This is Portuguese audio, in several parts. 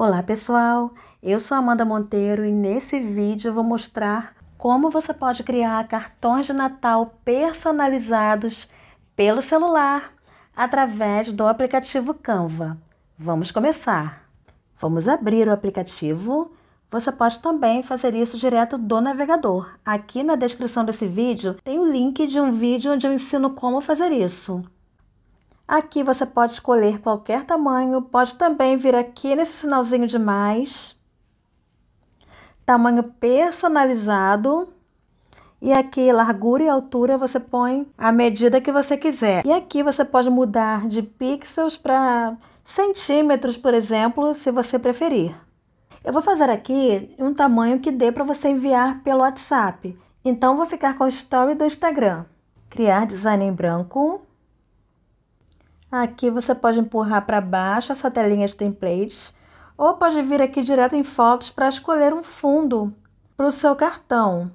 Olá pessoal, eu sou Amanda Monteiro e nesse vídeo eu vou mostrar como você pode criar cartões de Natal personalizados pelo celular através do aplicativo Canva. Vamos começar! Vamos abrir o aplicativo. Você pode também fazer isso direto do navegador. Aqui na descrição desse vídeo tem o link de um vídeo onde eu ensino como fazer isso. Aqui você pode escolher qualquer tamanho, pode também vir aqui nesse sinalzinho de mais. Tamanho personalizado. E aqui, largura e altura, você põe a medida que você quiser. E aqui você pode mudar de pixels para centímetros, por exemplo, se você preferir. Eu vou fazer aqui um tamanho que dê para você enviar pelo WhatsApp. Então, vou ficar com o story do Instagram. Criar design em branco. Aqui você pode empurrar para baixo essa telinha de templates ou pode vir aqui direto em fotos para escolher um fundo para o seu cartão.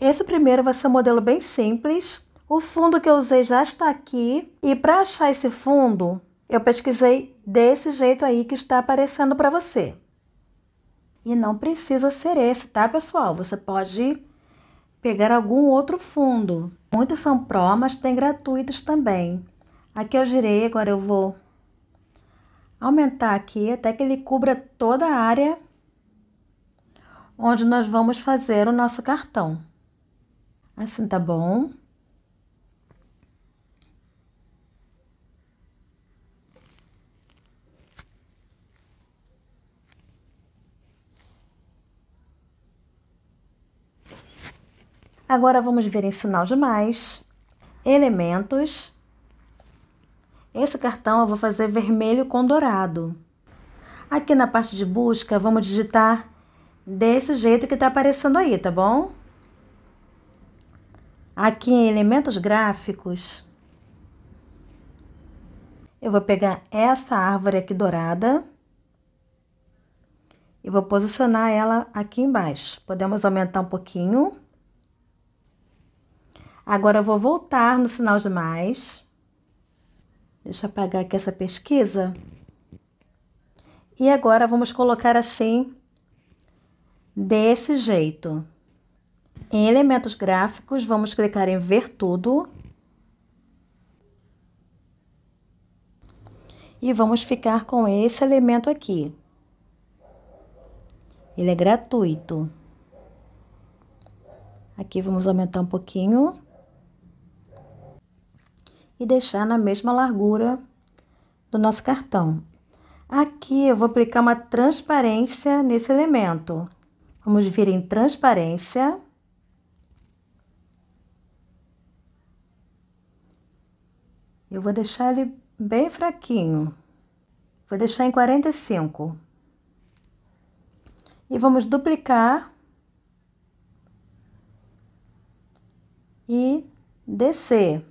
Esse primeiro vai ser um modelo bem simples. O fundo que eu usei já está aqui e para achar esse fundo eu pesquisei desse jeito aí que está aparecendo para você. E não precisa ser esse, tá pessoal? Você pode pegar algum outro fundo. Muitos são pró, mas tem gratuitos também. Aqui eu girei, agora eu vou aumentar aqui até que ele cubra toda a área onde nós vamos fazer o nosso cartão. Assim tá bom. Agora, vamos ver em sinal de mais, elementos, esse cartão eu vou fazer vermelho com dourado. Aqui na parte de busca, vamos digitar desse jeito que está aparecendo aí, tá bom? Aqui em elementos gráficos, eu vou pegar essa árvore aqui dourada e vou posicionar ela aqui embaixo. Podemos aumentar um pouquinho. Agora, eu vou voltar no sinal de mais Deixa eu apagar aqui essa pesquisa. E agora vamos colocar assim, desse jeito. Em elementos gráficos, vamos clicar em ver tudo. E vamos ficar com esse elemento aqui. Ele é gratuito. Aqui vamos aumentar um pouquinho e deixar na mesma largura do nosso cartão. Aqui eu vou aplicar uma transparência nesse elemento. Vamos vir em transparência. Eu vou deixar ele bem fraquinho. Vou deixar em 45. E vamos duplicar. E descer.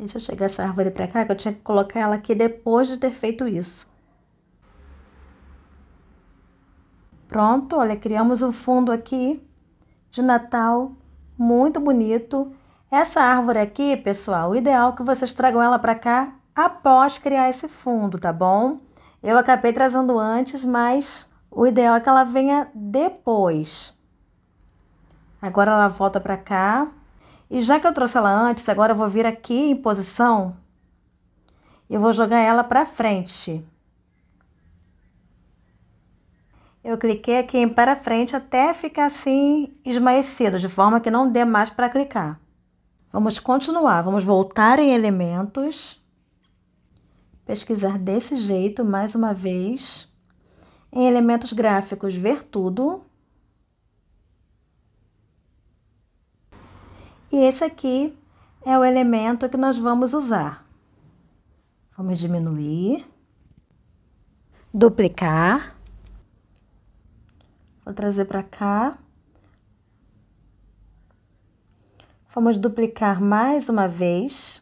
Deixa eu chegar essa árvore para cá, que eu tinha que colocar ela aqui depois de ter feito isso. Pronto, olha, criamos um fundo aqui de Natal, muito bonito. Essa árvore aqui, pessoal, o ideal é que vocês tragam ela para cá após criar esse fundo, tá bom? Eu acabei trazendo antes, mas o ideal é que ela venha depois. Agora ela volta para cá. E já que eu trouxe ela antes, agora eu vou vir aqui em posição e vou jogar ela para frente. Eu cliquei aqui em para frente até ficar assim esmaecido, de forma que não dê mais para clicar. Vamos continuar, vamos voltar em elementos, pesquisar desse jeito mais uma vez, em elementos gráficos, ver tudo. E esse aqui é o elemento que nós vamos usar. Vamos diminuir. Duplicar. Vou trazer para cá. Vamos duplicar mais uma vez.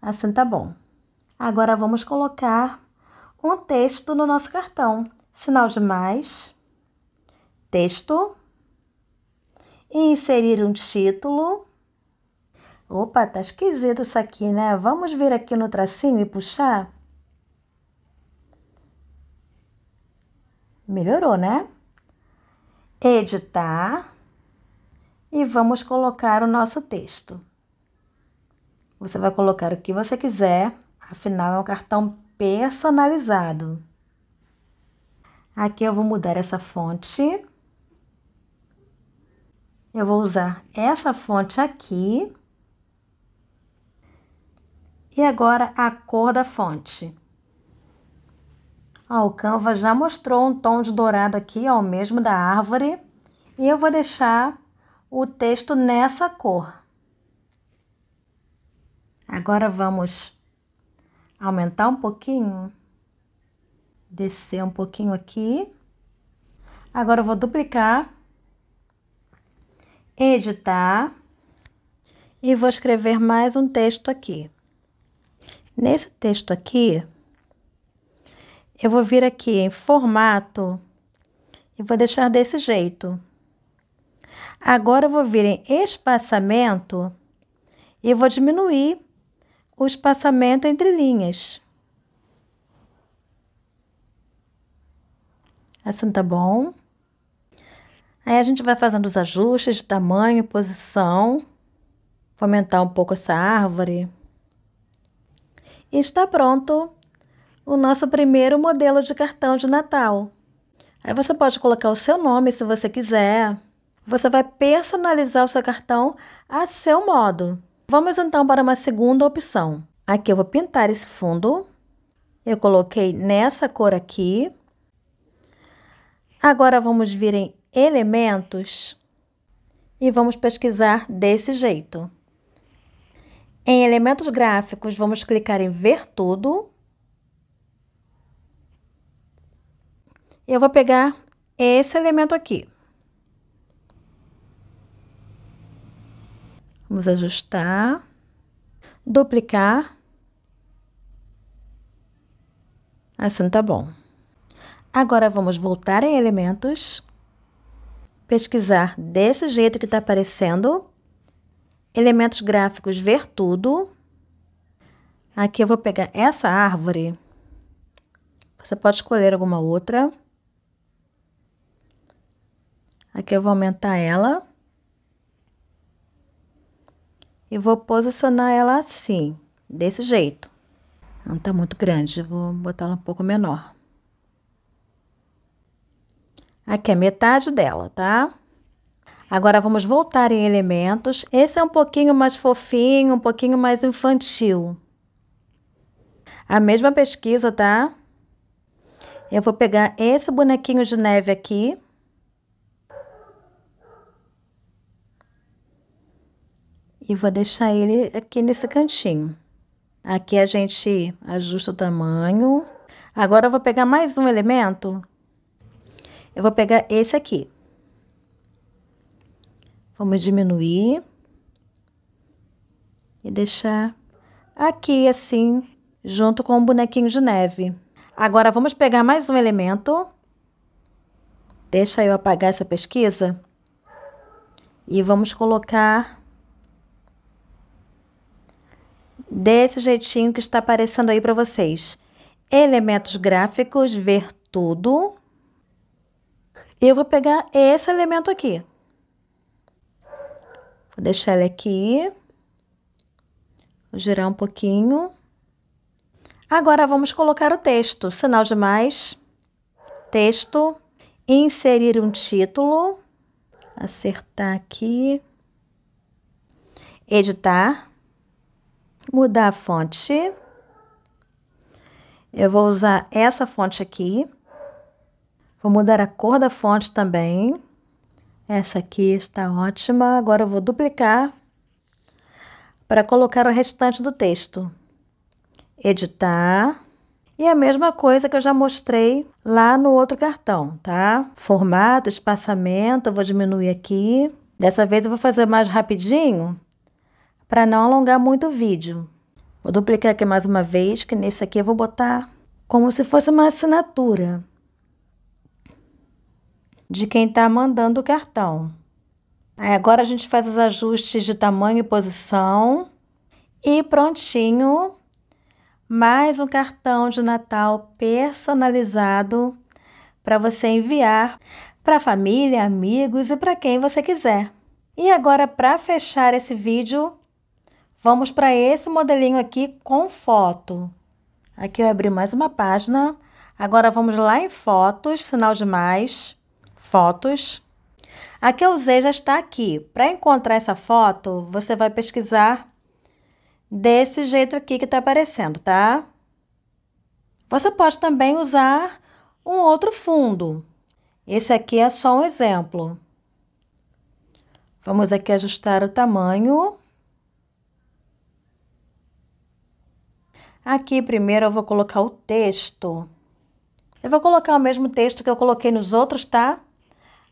Assim tá bom. Agora vamos colocar um texto no nosso cartão. Sinal de mais texto e inserir um título. Opa, tá esquisito isso aqui, né? Vamos vir aqui no tracinho e puxar. Melhorou, né? Editar e vamos colocar o nosso texto. Você vai colocar o que você quiser, afinal é um cartão personalizado. Aqui eu vou mudar essa fonte. Eu vou usar essa fonte aqui. E agora a cor da fonte. Ó, o Canva já mostrou um tom de dourado aqui, ó, o mesmo da árvore. E eu vou deixar o texto nessa cor. Agora vamos aumentar um pouquinho. Descer um pouquinho aqui. Agora eu vou duplicar editar e vou escrever mais um texto aqui. Nesse texto aqui, eu vou vir aqui em formato e vou deixar desse jeito. Agora eu vou vir em espaçamento e vou diminuir o espaçamento entre linhas. Assim tá bom? Aí a gente vai fazendo os ajustes de tamanho, posição, fomentar aumentar um pouco essa árvore. E está pronto o nosso primeiro modelo de cartão de Natal. Aí você pode colocar o seu nome se você quiser. Você vai personalizar o seu cartão a seu modo. Vamos então para uma segunda opção. Aqui eu vou pintar esse fundo. Eu coloquei nessa cor aqui. Agora vamos vir em elementos e vamos pesquisar desse jeito. Em elementos gráficos, vamos clicar em ver tudo. Eu vou pegar esse elemento aqui. Vamos ajustar, duplicar. Assim tá bom. Agora vamos voltar em elementos pesquisar desse jeito que está aparecendo. Elementos gráficos, ver tudo. Aqui eu vou pegar essa árvore. Você pode escolher alguma outra. Aqui eu vou aumentar ela. E vou posicionar ela assim, desse jeito. Não está muito grande, vou botar ela um pouco menor. Aqui é metade dela, tá? Agora vamos voltar em elementos. Esse é um pouquinho mais fofinho, um pouquinho mais infantil. A mesma pesquisa, tá? Eu vou pegar esse bonequinho de neve aqui. E vou deixar ele aqui nesse cantinho. Aqui a gente ajusta o tamanho. Agora eu vou pegar mais um elemento eu vou pegar esse aqui. Vamos diminuir. E deixar aqui assim, junto com o bonequinho de neve. Agora, vamos pegar mais um elemento. Deixa eu apagar essa pesquisa. E vamos colocar desse jeitinho que está aparecendo aí para vocês. Elementos gráficos, ver tudo eu vou pegar esse elemento aqui. Vou deixar ele aqui. Vou girar um pouquinho. Agora, vamos colocar o texto. Sinal de mais. Texto. Inserir um título. Acertar aqui. Editar. Mudar a fonte. Eu vou usar essa fonte aqui. Vou mudar a cor da fonte também. Essa aqui está ótima. Agora eu vou duplicar para colocar o restante do texto. Editar. E a mesma coisa que eu já mostrei lá no outro cartão, tá? Formato, espaçamento, eu vou diminuir aqui. Dessa vez eu vou fazer mais rapidinho para não alongar muito o vídeo. Vou duplicar aqui mais uma vez, que nesse aqui eu vou botar como se fosse uma assinatura de quem está mandando o cartão. Aí agora a gente faz os ajustes de tamanho e posição e prontinho. Mais um cartão de Natal personalizado para você enviar para família, amigos e para quem você quiser. E agora para fechar esse vídeo, vamos para esse modelinho aqui com foto. Aqui eu abri mais uma página. Agora vamos lá em fotos, sinal de mais fotos. A que eu usei é já está aqui. Para encontrar essa foto, você vai pesquisar desse jeito aqui que está aparecendo, tá? Você pode também usar um outro fundo. Esse aqui é só um exemplo. Vamos aqui ajustar o tamanho. Aqui primeiro eu vou colocar o texto. Eu vou colocar o mesmo texto que eu coloquei nos outros, tá?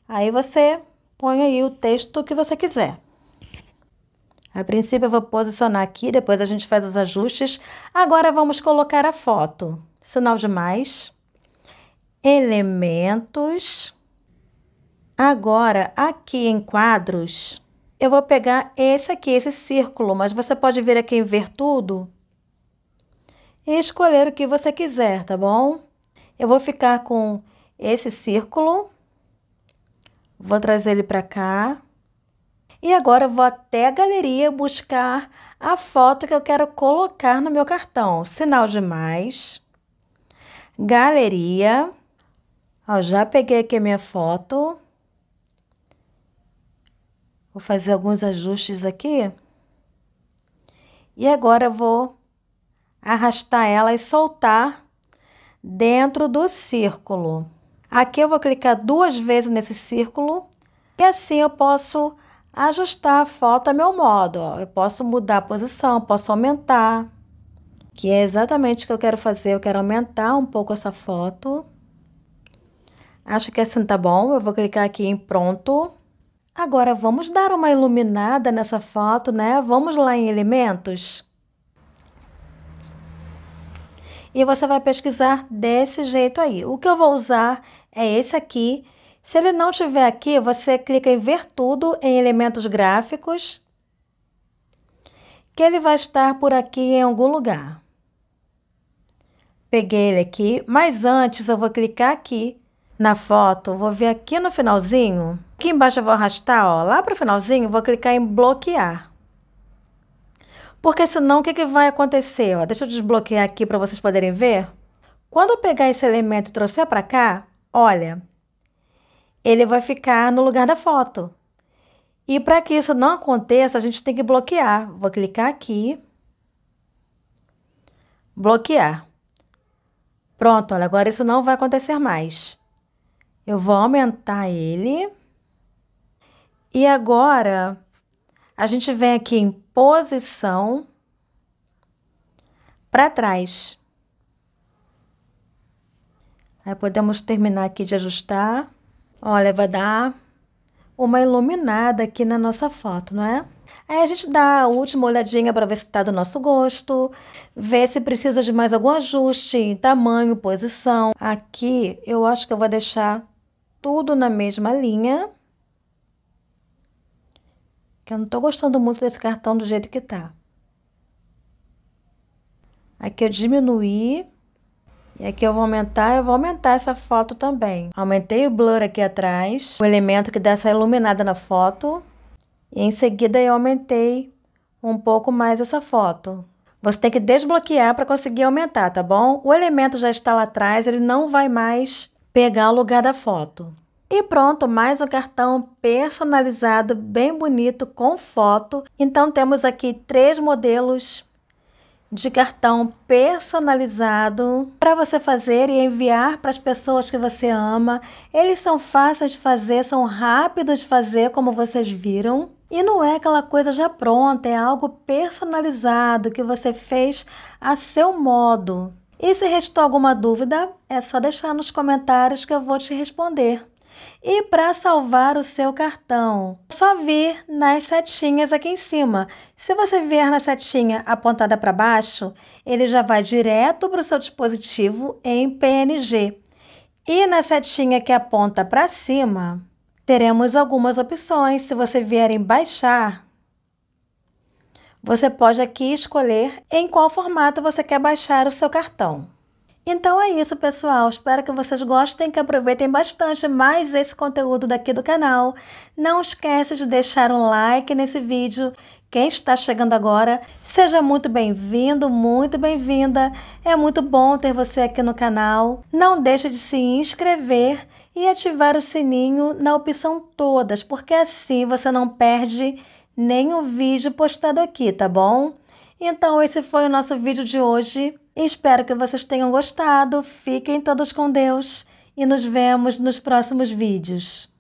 Aí você põe aí o texto que você quiser. A princípio eu vou posicionar aqui, depois a gente faz os ajustes. Agora vamos colocar a foto. Sinal de mais. Elementos. Agora, aqui em quadros, eu vou pegar esse aqui, esse círculo, mas você pode vir aqui em ver tudo e escolher o que você quiser, tá bom? Eu vou ficar com esse círculo Vou trazer ele para cá. E agora vou até a galeria buscar a foto que eu quero colocar no meu cartão. Sinal de mais. Galeria. Ó, já peguei aqui a minha foto. Vou fazer alguns ajustes aqui. E agora vou arrastar ela e soltar dentro do círculo. Aqui eu vou clicar duas vezes nesse círculo e assim eu posso ajustar a foto a meu modo. Ó. Eu posso mudar a posição, posso aumentar, que é exatamente o que eu quero fazer. Eu quero aumentar um pouco essa foto. Acho que assim tá bom. Eu vou clicar aqui em pronto. Agora vamos dar uma iluminada nessa foto, né? Vamos lá em elementos. E você vai pesquisar desse jeito aí. O que eu vou usar é esse aqui. Se ele não estiver aqui, você clica em ver tudo em elementos gráficos, que ele vai estar por aqui em algum lugar. Peguei ele aqui, mas antes eu vou clicar aqui na foto, vou vir aqui no finalzinho, aqui embaixo eu vou arrastar, ó, lá para o finalzinho, vou clicar em bloquear. Porque senão o que, que vai acontecer? Ó, deixa eu desbloquear aqui para vocês poderem ver. Quando eu pegar esse elemento e trouxer para cá, olha, ele vai ficar no lugar da foto. E para que isso não aconteça, a gente tem que bloquear. Vou clicar aqui. Bloquear. Pronto, olha, agora isso não vai acontecer mais. Eu vou aumentar ele. E agora, a gente vem aqui em posição para trás. Aí podemos terminar aqui de ajustar. Olha, vai dar uma iluminada aqui na nossa foto, não é? Aí a gente dá a última olhadinha para ver se está do nosso gosto, ver se precisa de mais algum ajuste em tamanho, posição. Aqui eu acho que eu vou deixar tudo na mesma linha. Que eu não estou gostando muito desse cartão do jeito que tá. Aqui eu diminuir. E aqui eu vou aumentar, eu vou aumentar essa foto também. Aumentei o blur aqui atrás, o elemento que dá essa iluminada na foto. E em seguida eu aumentei um pouco mais essa foto. Você tem que desbloquear para conseguir aumentar, tá bom? O elemento já está lá atrás, ele não vai mais pegar o lugar da foto. E pronto, mais um cartão personalizado, bem bonito, com foto. Então temos aqui três modelos de cartão personalizado para você fazer e enviar para as pessoas que você ama. Eles são fáceis de fazer, são rápidos de fazer, como vocês viram. E não é aquela coisa já pronta, é algo personalizado que você fez a seu modo. E se restou alguma dúvida, é só deixar nos comentários que eu vou te responder e para salvar o seu cartão. É só vir nas setinhas aqui em cima. Se você vier na setinha apontada para baixo, ele já vai direto para o seu dispositivo em PNG. E na setinha que aponta para cima, teremos algumas opções. Se você vier em baixar, você pode aqui escolher em qual formato você quer baixar o seu cartão. Então é isso, pessoal. Espero que vocês gostem, que aproveitem bastante mais esse conteúdo daqui do canal. Não esqueça de deixar um like nesse vídeo. Quem está chegando agora, seja muito bem-vindo, muito bem-vinda. É muito bom ter você aqui no canal. Não deixe de se inscrever e ativar o sininho na opção todas, porque assim você não perde nenhum vídeo postado aqui, tá bom? Então esse foi o nosso vídeo de hoje. Espero que vocês tenham gostado. Fiquem todos com Deus e nos vemos nos próximos vídeos.